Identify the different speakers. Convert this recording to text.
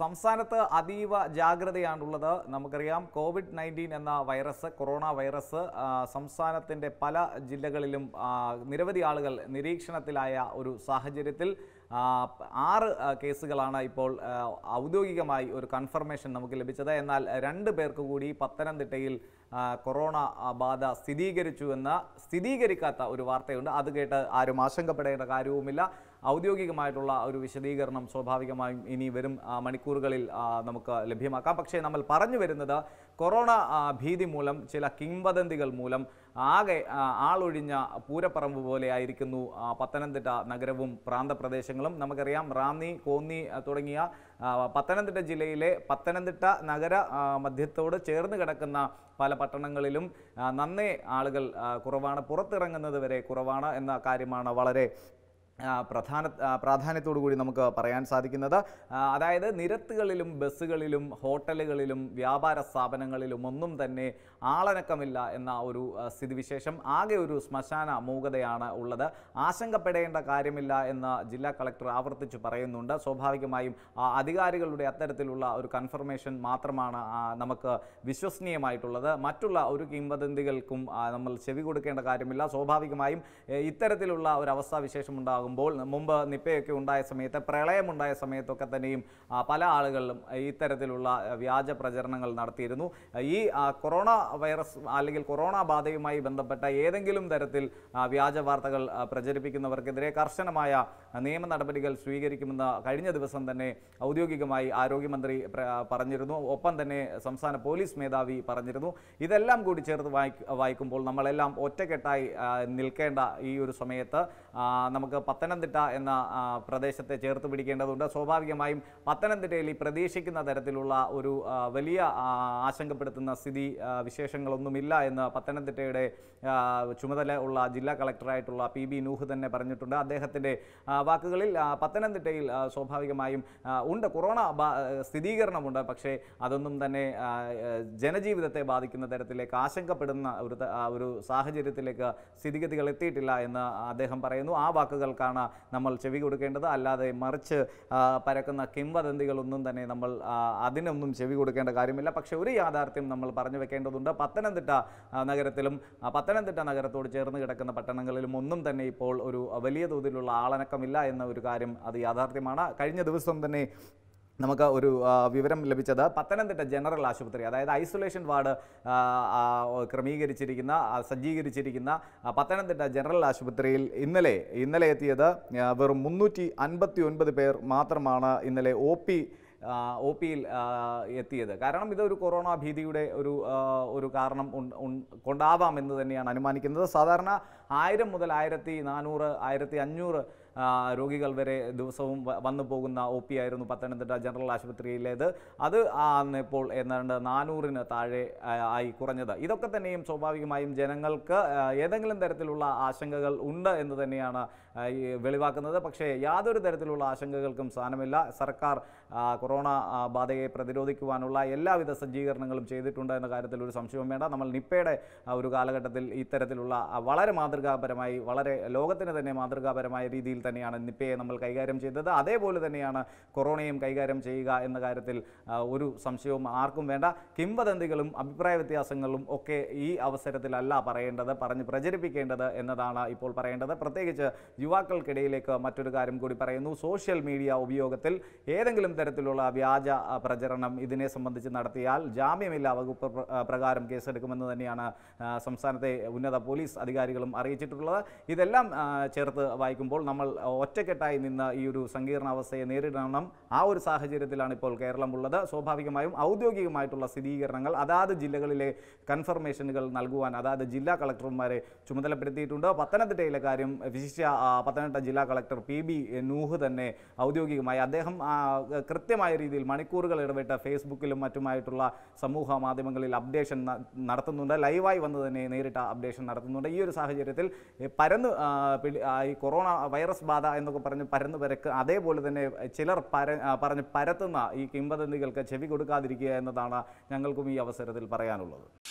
Speaker 1: സംസ്ഥാനത്ത് അതീവ ജാഗ്രതയാണുള്ളത് നമുക്കറിയാം കോവിഡ് നയൻറ്റീൻ എന്ന വൈറസ് കൊറോണ വൈറസ് സംസ്ഥാനത്തിൻ്റെ പല ജില്ലകളിലും നിരവധി ആളുകൾ നിരീക്ഷണത്തിലായ ഒരു സാഹചര്യത്തിൽ ആറ് കേസുകളാണ് ഇപ്പോൾ ഔദ്യോഗികമായി ഒരു കൺഫർമേഷൻ നമുക്ക് ലഭിച്ചത് എന്നാൽ രണ്ട് പേർക്ക് കൂടി പത്തനംതിട്ടയിൽ കൊറോണ ബാധ സ്ഥിരീകരിച്ചു എന്ന സ്ഥിരീകരിക്കാത്ത ഒരു വാർത്തയുണ്ട് അത് കേട്ട് ആരും ആശങ്കപ്പെടേണ്ട കാര്യവുമില്ല ഔദ്യോഗികമായിട്ടുള്ള ഒരു വിശദീകരണം സ്വാഭാവികമായും ഇനി വരും മണിക്കൂറുകളിൽ നമുക്ക് ലഭ്യമാക്കാം പക്ഷേ നമ്മൾ പറഞ്ഞു വരുന്നത് കൊറോണ ഭീതി മൂലം ചില കിംവദന്തികൾ മൂലം ആകെ ആളൊഴിഞ്ഞ പൂരപ്പറമ്പ് പോലെ ആയിരിക്കുന്നു പത്തനംതിട്ട നഗരവും പ്രാന്തപ്രദേശങ്ങളും നമുക്കറിയാം റാന്നി കോന്നി തുടങ്ങിയ പത്തനംതിട്ട ജില്ലയിലെ പത്തനംതിട്ട നഗര മധ്യത്തോട് ചേർന്ന് കിടക്കുന്ന പല പട്ടണങ്ങളിലും നന്നേ ആളുകൾ കുറവാണ് പുറത്തിറങ്ങുന്നത് വരെ കുറവാണ് എന്ന കാര്യമാണ് വളരെ പ്രധാന പ്രാധാന്യത്തോടു കൂടി നമുക്ക് പറയാൻ സാധിക്കുന്നത് അതായത് നിരത്തുകളിലും ബസ്സുകളിലും ഹോട്ടലുകളിലും വ്യാപാര സ്ഥാപനങ്ങളിലും ഒന്നും തന്നെ ആളനക്കമില്ല എന്ന ഒരു സ്ഥിതിവിശേഷം ആകെ ഒരു ശ്മശാന മൂകതയാണ് ഉള്ളത് ആശങ്കപ്പെടേണ്ട കാര്യമില്ല എന്ന് ജില്ലാ കളക്ടർ ആവർത്തിച്ച് പറയുന്നുണ്ട് സ്വാഭാവികമായും അധികാരികളുടെ അത്തരത്തിലുള്ള ഒരു കൺഫർമേഷൻ മാത്രമാണ് നമുക്ക് വിശ്വസനീയമായിട്ടുള്ളത് മറ്റുള്ള ഒരു കിംവദന്തികൾക്കും നമ്മൾ ചെവി കൊടുക്കേണ്ട കാര്യമില്ല സ്വാഭാവികമായും ഇത്തരത്തിലുള്ള ഒരു അവസ്ഥാവിശേഷം ഉണ്ടാകും ഉണ്ടാകുമ്പോൾ മുമ്പ് നിപ്പയൊക്കെ ഉണ്ടായ സമയത്ത് പ്രളയമുണ്ടായ സമയത്തൊക്കെ തന്നെയും പല ആളുകളിലും ഇത്തരത്തിലുള്ള വ്യാജ പ്രചരണങ്ങൾ നടത്തിയിരുന്നു ഈ കൊറോണ വൈറസ് അല്ലെങ്കിൽ കൊറോണ ബാധയുമായി ബന്ധപ്പെട്ട ഏതെങ്കിലും തരത്തിൽ വ്യാജ വാർത്തകൾ പ്രചരിപ്പിക്കുന്നവർക്കെതിരെ കർശനമായ നിയമ നടപടികൾ സ്വീകരിക്കുമെന്ന് കഴിഞ്ഞ ദിവസം തന്നെ ഔദ്യോഗികമായി ആരോഗ്യമന്ത്രി പറഞ്ഞിരുന്നു ഒപ്പം തന്നെ സംസ്ഥാന പോലീസ് മേധാവി പറഞ്ഞിരുന്നു ഇതെല്ലാം കൂടി ചേർത്ത് വായിക്കുമ്പോൾ നമ്മളെല്ലാം ഒറ്റക്കെട്ടായി നിൽക്കേണ്ട ഈ ഒരു സമയത്ത് നമുക്ക് പത്തനംതിട്ട എന്ന പ്രദേശത്തെ ചേർത്ത് പിടിക്കേണ്ടതുണ്ട് സ്വാഭാവികമായും പത്തനംതിട്ടയിൽ ഈ പ്രതീക്ഷിക്കുന്ന തരത്തിലുള്ള ഒരു വലിയ ആശങ്കപ്പെടുത്തുന്ന സ്ഥിതി വിശേഷങ്ങളൊന്നുമില്ല എന്ന് പത്തനംതിട്ടയുടെ ചുമതല ഉള്ള ജില്ലാ കളക്ടറായിട്ടുള്ള പി ബി നൂഹ് തന്നെ പറഞ്ഞിട്ടുണ്ട് അദ്ദേഹത്തിൻ്റെ വാക്കുകളിൽ പത്തനംതിട്ടയിൽ സ്വാഭാവികമായും ഉണ്ട് കൊറോണ സ്ഥിരീകരണമുണ്ട് പക്ഷേ അതൊന്നും തന്നെ ജനജീവിതത്തെ ബാധിക്കുന്ന തരത്തിലേക്ക് ആശങ്കപ്പെടുന്ന ഒരു ഒരു സാഹചര്യത്തിലേക്ക് സ്ഥിതിഗതികൾ എത്തിയിട്ടില്ല എന്ന് അദ്ദേഹം പറയുന്നു ആ വാക്കുകൾക്ക് വാക്കുകൾക്കാണ് നമ്മൾ ചെവി കൊടുക്കേണ്ടത് അല്ലാതെ മറിച്ച് പരക്കുന്ന കിംവദന്തികളൊന്നും തന്നെ നമ്മൾ അതിനൊന്നും ചെവി കൊടുക്കേണ്ട കാര്യമില്ല പക്ഷേ ഒരു യാഥാർത്ഥ്യം നമ്മൾ പറഞ്ഞു വെക്കേണ്ടതുണ്ട് പത്തനംതിട്ട നഗരത്തിലും പത്തനംതിട്ട നഗരത്തോട് ചേർന്ന് കിടക്കുന്ന പട്ടണങ്ങളിലും ഒന്നും തന്നെ ഇപ്പോൾ ഒരു വലിയ തോതിലുള്ള ആളനക്കമില്ല എന്ന ഒരു കാര്യം അത് യാഥാർത്ഥ്യമാണ് കഴിഞ്ഞ ദിവസം തന്നെ നമുക്ക് ഒരു വിവരം ലഭിച്ചത് പത്തനംതിട്ട ജനറൽ ആശുപത്രി അതായത് ഐസൊലേഷൻ വാർഡ് ക്രമീകരിച്ചിരിക്കുന്ന സജ്ജീകരിച്ചിരിക്കുന്ന പത്തനംതിട്ട ജനറൽ ആശുപത്രിയിൽ ഇന്നലെ ഇന്നലെ എത്തിയത് വെറും മുന്നൂറ്റി അൻപത്തി ഒൻപത് പേർ മാത്രമാണ് ഇന്നലെ ഒ പി ഒ പിയിൽ എത്തിയത് കാരണം ഇതൊരു കൊറോണ ഭീതിയുടെ ഒരു ഒരു കാരണം കൊണ്ടാവാം എന്ന് തന്നെയാണ് അനുമാനിക്കുന്നത് സാധാരണ ആയിരം മുതൽ ആയിരത്തി നാനൂറ് ആയിരത്തി അഞ്ഞൂറ് രോഗികൾ വരെ ദിവസവും വന്നു പോകുന്ന ഒ പി ആയിരുന്നു പത്തനംതിട്ട ജനറൽ ആശുപത്രിയിലേത് അത് ഇപ്പോൾ ഏതാണ്ട് നാനൂറിന് താഴെ ആയി കുറഞ്ഞത് ഇതൊക്കെ തന്നെയും സ്വാഭാവികമായും ജനങ്ങൾക്ക് ഏതെങ്കിലും തരത്തിലുള്ള ആശങ്കകൾ ഉണ്ട് എന്ന് തന്നെയാണ് വെളിവാക്കുന്നത് പക്ഷേ യാതൊരു തരത്തിലുള്ള ആശങ്കകൾക്കും സ്ഥാനമില്ല സർക്കാർ കൊറോണ ബാധയെ പ്രതിരോധിക്കുവാനുള്ള എല്ലാവിധ സജ്ജീകരണങ്ങളും ചെയ്തിട്ടുണ്ട് എന്ന കാര്യത്തിൽ ഒരു സംശയവും വേണ്ട നമ്മൾ നിപ്പയുടെ ഒരു കാലഘട്ടത്തിൽ ഇത്തരത്തിലുള്ള വളരെ മാതൃകാപരമായി വളരെ ലോകത്തിന് തന്നെ മാതൃകാപരമായ രീതിയിൽ തന്നെയാണ് നിപ്പയെ നമ്മൾ കൈകാര്യം ചെയ്തത് അതേപോലെ തന്നെയാണ് കൊറോണയും കൈകാര്യം ചെയ്യുക എന്ന കാര്യത്തിൽ ഒരു സംശയവും ആർക്കും വേണ്ട കിംവദന്തികളും അഭിപ്രായ വ്യത്യാസങ്ങളും ഒക്കെ ഈ അവസരത്തിലല്ല പറയേണ്ടത് പറഞ്ഞ് പ്രചരിപ്പിക്കേണ്ടത് എന്നതാണ് ഇപ്പോൾ പറയേണ്ടത് പ്രത്യേകിച്ച് യുവാക്കൾക്കിടയിലേക്ക് മറ്റൊരു കാര്യം കൂടി പറയുന്നു സോഷ്യൽ മീഡിയ ഉപയോഗത്തിൽ ഏതെങ്കിലും തരത്തിലുള്ള വ്യാജ പ്രചരണം ഇതിനെ സംബന്ധിച്ച് നടത്തിയാൽ ജാമ്യമില്ലാ വകുപ്പ് പ്രകാരം കേസെടുക്കുമെന്ന് തന്നെയാണ് സംസ്ഥാനത്തെ ഉന്നത പോലീസ് അധികാരികളും അറിയിച്ചിട്ടുള്ളത് ഇതെല്ലാം ചേർത്ത് വായിക്കുമ്പോൾ നമ്മൾ ഒറ്റക്കെട്ടായി നിന്ന് ഈ ഒരു സങ്കീർണ അവസ്ഥയെ നേരിടണം ആ ഒരു സാഹചര്യത്തിലാണ് ഇപ്പോൾ കേരളം ഉള്ളത് സ്വാഭാവികമായും ഔദ്യോഗികമായിട്ടുള്ള സ്ഥിരീകരണങ്ങൾ അതാത് ജില്ലകളിലെ കൺഫർമേഷനുകൾ നൽകുവാൻ അതാത് ജില്ലാ കളക്ടർമാരെ ചുമതലപ്പെടുത്തിയിട്ടുണ്ട് പത്തനംതിട്ടയിലെ കാര്യം വിശിഷ്ട പത്തനംതിട്ട ജില്ലാ കളക്ടർ പി ബി നൂഹ് തന്നെ ഔദ്യോഗികമായി അദ്ദേഹം കൃത്യമായ രീതിയിൽ മണിക്കൂറുകൾ ഇടപെട്ട് ഫേസ്ബുക്കിലും മറ്റുമായിട്ടുള്ള സമൂഹ മാധ്യമങ്ങളിൽ അപ്ഡേഷൻ നടത്തുന്നുണ്ട് ലൈവായി വന്ന് തന്നെ നേരിട്ട് അപ്ഡേഷൻ നടത്തുന്നുണ്ട് ഈ ഒരു സാഹചര്യത്തിൽ പരന്ന് ഈ കൊറോണ വൈറസ് ബാധ എന്നൊക്കെ പറഞ്ഞ് പരന്നു പരക്ക് അതേപോലെ തന്നെ ചിലർ പര പറഞ്ഞ് പരത്തുന്ന ഈ കിംവദന്തികൾക്ക് ചെവി കൊടുക്കാതിരിക്കുക എന്നതാണ് ഞങ്ങൾക്കും ഈ അവസരത്തിൽ പറയാനുള്ളത്